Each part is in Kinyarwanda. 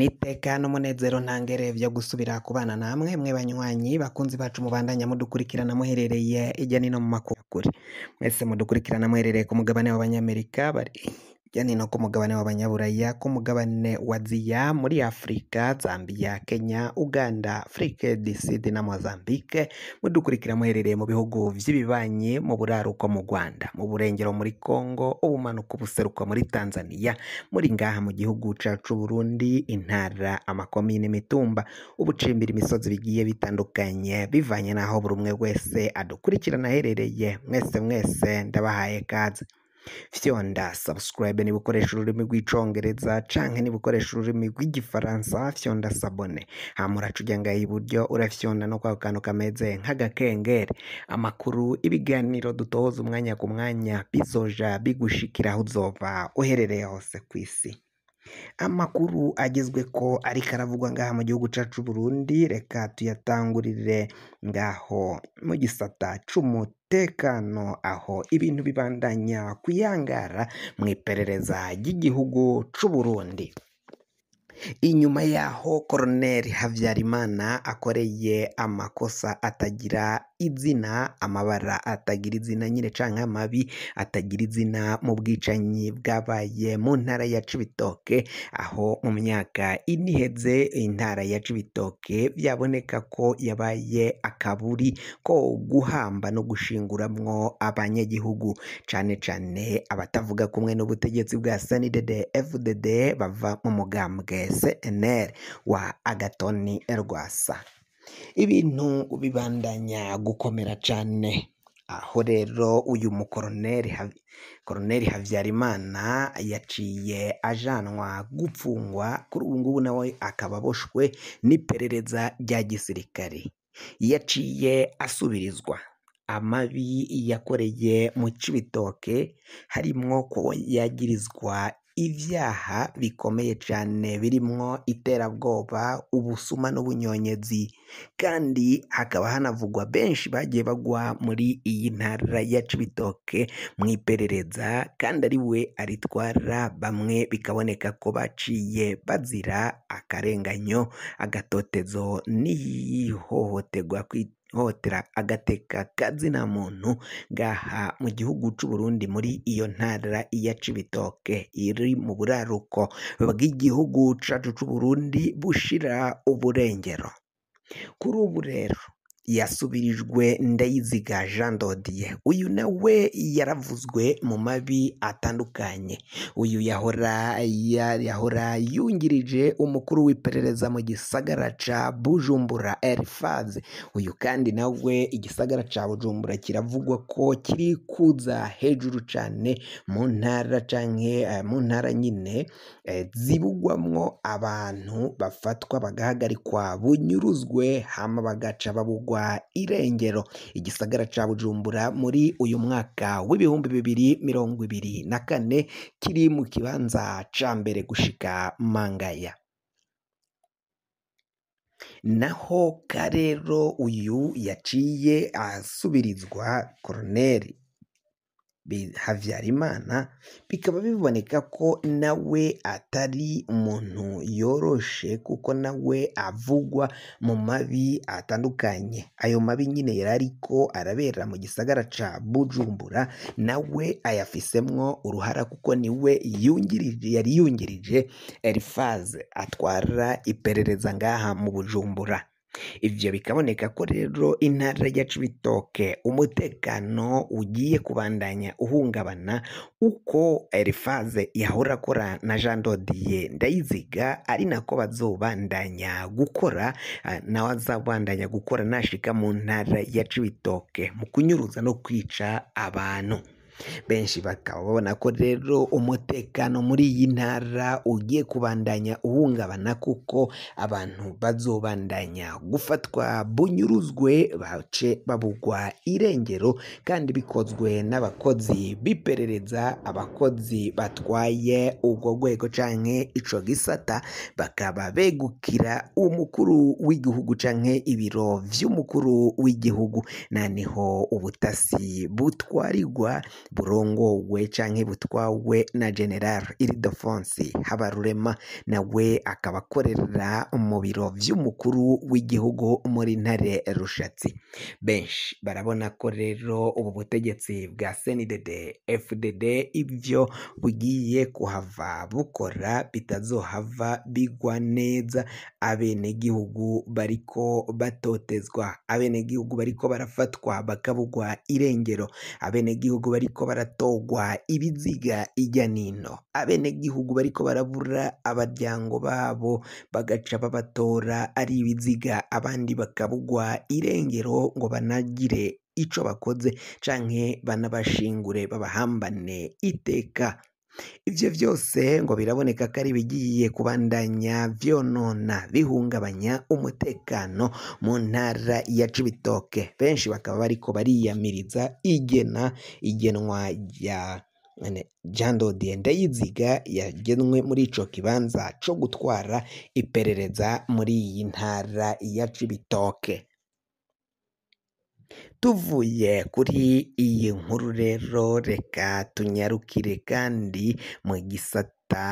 n'iteka n'umunezero ntangere byo gusubira kubana namwe mwe banywanyi bakunzi bacu mubandanya mudukurikirana muherereye ijya n'ino mu makuru mwese mudukurikirana muherereye ku mugabane w'abanyamerika bari yani no ku mugabane w'abanyaburaya ku mugabane wa ziya muri afurika zambia kenya uganda afurike du na mozambique mudukurikira muherereye mu bihugu by'ibibanyi mu buraruko mu rwanda mu burengero muri congo ubumanuka ubuseruko muri tanzania muri ngaha mu gihugu cacu burundi intara amakomine imitumba ubucimbira imisozi bigiye bitandukanye bivanye n'aho buri umwe wese adukurikirana aherereye mwese mwese ndabahaye kazi fyonda subscribe niba ukoresha ururimi rw'icyongereza canke niba ukoresha ururimi rw'igifaransa fyonda sabone hama uraca ngaha iburyo urafyonda no kwa kantu kameze nk'agakengeri amakuru ibiganiro dutohoza umwanya ku mwanya bizoja bigushikira aho uzova uherereye hose ku isi amakuru agezwe ko ariko aravugwa ngaha mu gihugu cyacu Burundi reka tuyatangurire ngaho mu gisata c'umutekano aho ibintu bibandanya kuyangara mu iperereza ry'igihugu c'u Burundi inyuma yaho koroneri habyarimana akoreye amakosa atagira izina amabara atagira izina nyine canka amabi atagira izina mu bwicanyi bwabaye mu ntara ya cibitoke aho mu myaka iniheze intara ya cibitoke byaboneka ko yabaye akaburi ko guhamba no gushinguramwo abanyagihugu cane cane abatavuga kumwe n'ubutegetsi bwa sanidede FDD bava mu mugambwe CNL wa Agatoni Rwasa ibintu bibandanya gukomera cyane aho rero uyu mukoroneri Koroneri Habyarimana yaciye ajanwa gupfungwa kuri ubu ngubu nawe akaba aboshwe n'iperereza rya gisirikare yaciye asubirizwa amabi yakoreye mu Cibitoke harimo ko yagirizwa ibyaha bikomeye cyane birimo iterabwoba, ubusuma n'ubunyonyezi kandi hakaba hanavugwa benshi bagiye bagwa muri iyi ntara ya Cibitoke mu iperereza kandi ari we aritwara, bamwe bikaboneka ko baciye bazira akarenganyo, agatotezo n'ihohoterwa. ihohotera agateka kazina muntu gaha mu gihugu c'u Burundi muri iyo ntara ya Cibitoke iri mu buraruko bw'igihugu cacu c'u bushira uburengero kuri ubu rero yasubirijwe ndayiziga jean dodiye uyu nawe yaravuzwe mu mabi atandukanye uyu yahora yahora yungirije umukuru w'iperereza mu gisagara cya bujumbura erifaze uyu kandi nawe igisagara cya bujumbura kiravugwa ko kiri kuza hejuru cyane mu ntara canke eh, mu ntara nyine eh, zibugwamwo abantu bafatwa bagahagarikwa bunyuruzwe hama bagaca babugwa rwa irengero igisagara cya bujumbura muri uyu mwaka w'ibihumbi bibiri mirongo ibiri na kane kiri mu kibanza cya mbere gushika mangaya naho karero uyu yaciye asubirizwa koroneri Habyarimana bikaba biboneka ko nawe atari umuntu yoroshe kuko nawe avugwa mu mabi atandukanye, ayo mabi nyine yari ariko arabera mu gisagara ca Bujumbura nawe ayafisemwo uruhara kuko niwe yungirije yari yungirije Elifaze atwara iperereza ngaha mu Bujumbura. Ibyo bikaboneka ko rero intara ya Cibitoke umutekano ugiye kubandanya uhungabana uko Elifaze yahora akora na Jean de Ndayiziga ari nako bazobandanya gukora ah, na azabandanya gukora nashika mu ntara ya Cibitoke mu kunyuruza no kwica abantu. benshi bakaba babona ko rero umutekano muri iyi ntara ugiye kubandanya uhungabana kuko abantu bazobandanya gufatwa bunyuruzwe bace babugwa irengero kandi bikozwe n'abakozi biperereza abakozi batwaye ubwo rwego canke ico gisata bakaba begukira umukuru w'igihugu canke ibiro vy'umukuru w'igihugu naniho ubutasi butwarirwa burongowe canke butwawe na general ilidefonsi habarurema nawe akaba akorera mu biro vy'umukuru w'igihugu muri ntare rushatsi benshi barabona ko rero ubu butegetsi bwa sndd fdd ibyo bugiye kuhava bukora bitazohava bigwa neza abenegihugu bariko batotezwa abenegihugu bariko barafatwa bakabugwa irengero abenegihugu bariko bariko baratogwa ibiziga irya n'ino abenegihugu bariko barabura abaryango babo bagaca babatora ari ibiziga abandi bakabugwa irengero ngo banagire ico bakoze canke banabashingure babahambane iteka Ibyo byose ngo biraboneka ko ari ibigiye kubandanya byonona bihungabanya umutekano mu ntara ya Cibitoke benshi bakaba bariko bariyamiriza igena igenwa rya Jean de Dieu yagenwe muri icyo kibanza cyo gutwara iperereza muri iyi ntara ya Cibitoke. Tuvuye kuri iyi nkuru rero reka tunyarukire kandi mu gisata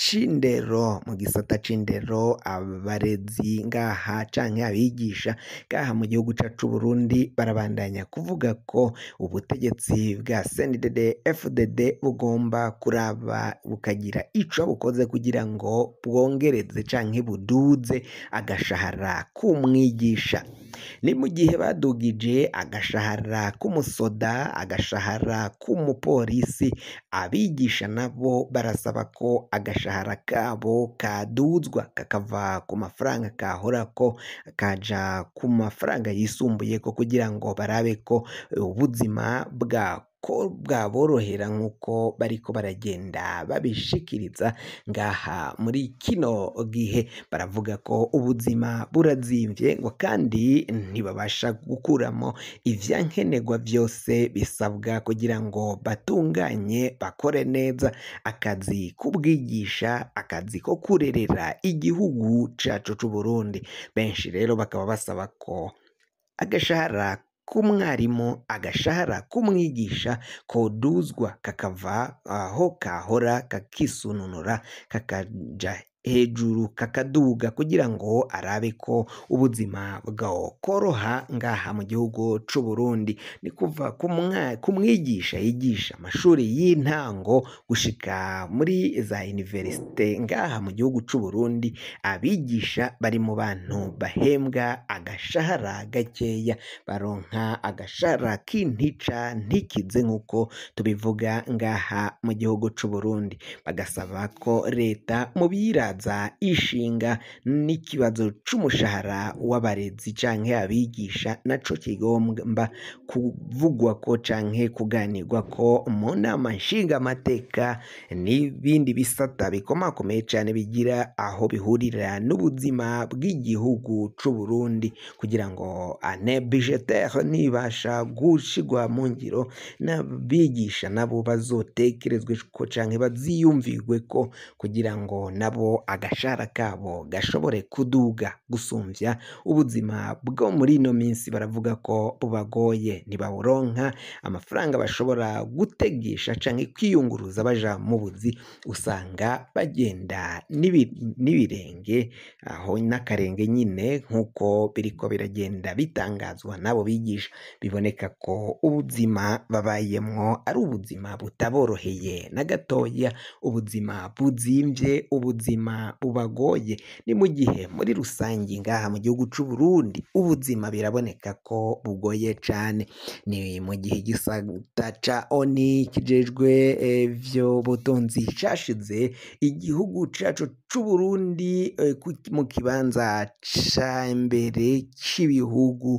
c'indero, mu gisata c'indero abarezi ngaha canke abigisha ngaha mu gihugu cacu Burundi barabandanya kuvuga ko ubutegetsi bwa senidede FDD bugomba kuraba bukagira ico bukoze kugira ngo bwongereze canke buduze agashahara k'umwigisha. ni mu gihe badugije agashahara k'umusoda agashahara k'umupolisi abigisha nabo barasaba ko agashahara kabo kaduzwa kakava ku mafaranga kahora ko kaja ku mafaranga yisumbuye ko kugira ngo barabe ko ubuzima bwabo ko bwaborohera nk'uko bariko baragenda babishikiriza ngaha muri kino gihe, baravuga ko ubuzima burazimbye ngo kandi ntibabasha gukuramo ibyankenerwa byose bisabwa kugira ngo batunganye bakore neza akazi k'ubwigisha, akazi ko kurerera igihugu cyacu cy'u Burundi, benshi rero bakaba basaba ko agashahara k'umwarimu agashahara k'umwigisha koduzwa kakava aho kahora kakisununura kakaja hejuru kakaduga kugira ngo arabe ko ubuzima bwawo koroha ngaha mu gihugu cyu Burundi ni kuva ku mwigisha yigisha amashuri y'intango gushika muri za univerisite ngaha mu gihugu cyu Burundi abigisha bari mu bantu bahembwa agashahara gakeya baronka agashahara k'intica ntikize nk'uko tubivuga ngaha mu gihugu cyu Burundi bagasaba ko leta mu biyiradiye kugaragaza inshinga n'ikibazo cyumushahara w'abarezi canke abigisha naco kigomba kuvugwako canke ko mu nama nshinga amateka n'ibindi bisata bikomakomeye cane bigira aho bihurira n'ubuzima bw'igihugu cyu c'Uburundi kugira ngo ane bijeteri nibasha gushigwa mu ngiro n'abigisha nabo bazotekerezwe bazotekerezweko canke ko kugira ngo nabo agashara kabo gashobore kuduga gusumbya ubuzima bwo muri ino minsi baravuga ko bubagoye ntibaburonka amafaranga bashobora gutegisha canke kwiyunguruza baja mu buzi usanga bagenda n'ibirenge aho n'akarenge nyine nk'uko biriko biragenda bitangazwa n'abo bigisha biboneka ko ubuzima babayemwo ari ubuzima butaboroheye na gatoya ubuzima buzimvye ubuzima ubuzima bubagoye ni mu gihe muri rusange ngaha mu gihugu cy'u Burundi ubuzima biraboneka ko bugoye cyane ni mu gihe igisata ca ONU kijejwe ivy'ubutunzi eh, cashize igihugu cacu c'u Burundi eh, mu kibanza ca mbere c'ibihugu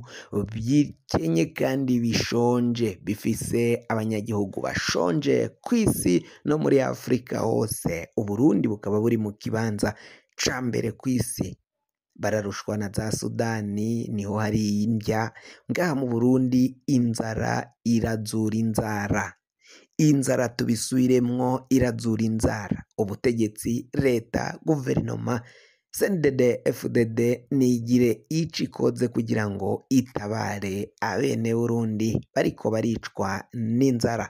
bikenye kandi bishonje, bifise abanyagihugu bashonje kw'isi no muri Afurika hose, Uburundi bukaba buri mu kibanza ca mbere kw'isi, bararushwa na za Sudani niho hari indya, ngaha mu Burundi inzara irazura inzara. inzara tubisubiremwo irazura inzara ubutegetsi leta guverinoma cnded fdd nigire ica ikoze kugira ngo itabare abene burundi bariko baricwa n'inzara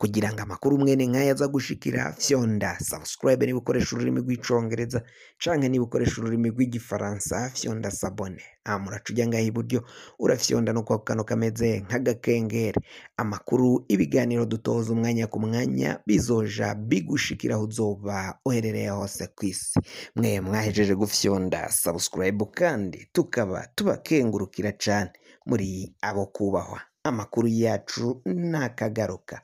kugira ngo amakuru mwene nk'aya aza gushikira fyonda subscribe niba ukoresha ururimi rw'icongereza canke niba ukoresha ururimi rw'igifaransa fyonda sabone ah, muraca ujya ngaho iburyo urafyonda no kwako kano kameze nk'agakengeri amakuru ibiganiro dutoza umwanya ku mwanya bizoja bigushikira aho uzoba uherereye hose ku isi mwe mwahejeje gufyonda subscribe kandi tukaba tubakengurukira cane muri abo kubahwa amakuru yacu ntakagaruka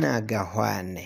Nagawane